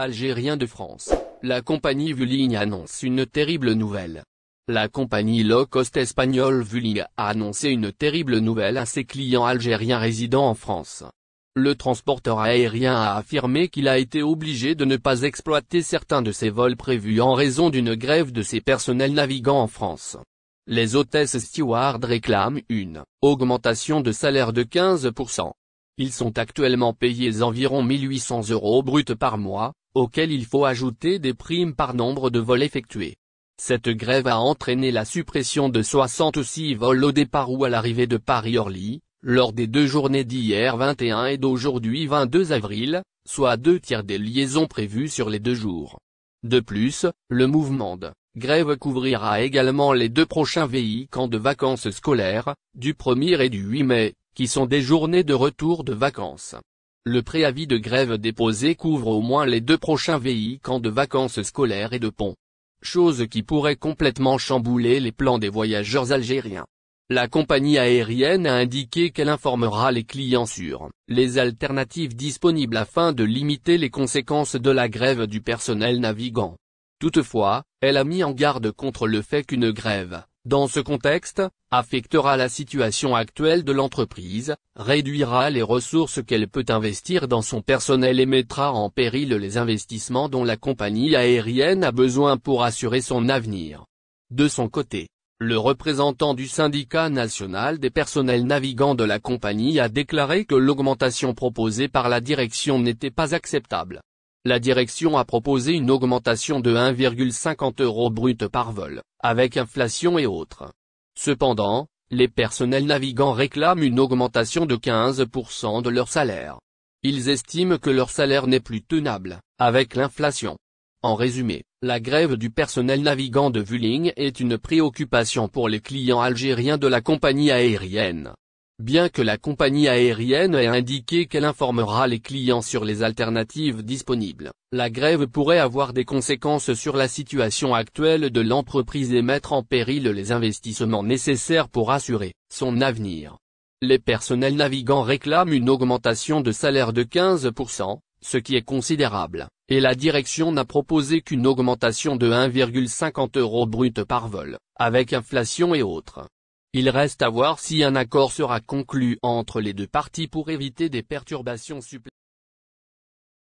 algérien de France, la compagnie Vueling annonce une terrible nouvelle. La compagnie low-cost espagnole Vueling a annoncé une terrible nouvelle à ses clients algériens résidant en France. Le transporteur aérien a affirmé qu'il a été obligé de ne pas exploiter certains de ses vols prévus en raison d'une grève de ses personnels navigants en France. Les hôtesses steward réclament une augmentation de salaire de 15%. Ils sont actuellement payés environ 1800 euros bruts par mois, auquel il faut ajouter des primes par nombre de vols effectués. Cette grève a entraîné la suppression de 66 vols au départ ou à l'arrivée de Paris-Orly, lors des deux journées d'hier 21 et d'aujourd'hui 22 avril, soit deux tiers des liaisons prévues sur les deux jours. De plus, le mouvement de grève couvrira également les deux prochains camps de vacances scolaires, du 1er et du 8 mai, qui sont des journées de retour de vacances. Le préavis de grève déposé couvre au moins les deux prochains véhicules de vacances scolaires et de pont. Chose qui pourrait complètement chambouler les plans des voyageurs algériens. La compagnie aérienne a indiqué qu'elle informera les clients sur les alternatives disponibles afin de limiter les conséquences de la grève du personnel navigant. Toutefois, elle a mis en garde contre le fait qu'une grève dans ce contexte, affectera la situation actuelle de l'entreprise, réduira les ressources qu'elle peut investir dans son personnel et mettra en péril les investissements dont la compagnie aérienne a besoin pour assurer son avenir. De son côté, le représentant du syndicat national des personnels navigants de la compagnie a déclaré que l'augmentation proposée par la direction n'était pas acceptable la direction a proposé une augmentation de 1,50 euros brut par vol, avec inflation et autres. Cependant, les personnels navigants réclament une augmentation de 15% de leur salaire. Ils estiment que leur salaire n'est plus tenable, avec l'inflation. En résumé, la grève du personnel navigant de Vueling est une préoccupation pour les clients algériens de la compagnie aérienne bien que la compagnie aérienne ait indiqué qu'elle informera les clients sur les alternatives disponibles. La grève pourrait avoir des conséquences sur la situation actuelle de l'entreprise et mettre en péril les investissements nécessaires pour assurer son avenir. Les personnels navigants réclament une augmentation de salaire de 15%, ce qui est considérable, et la direction n'a proposé qu'une augmentation de 1,50 euros brut par vol, avec inflation et autres. Il reste à voir si un accord sera conclu entre les deux parties pour éviter des perturbations supplémentaires.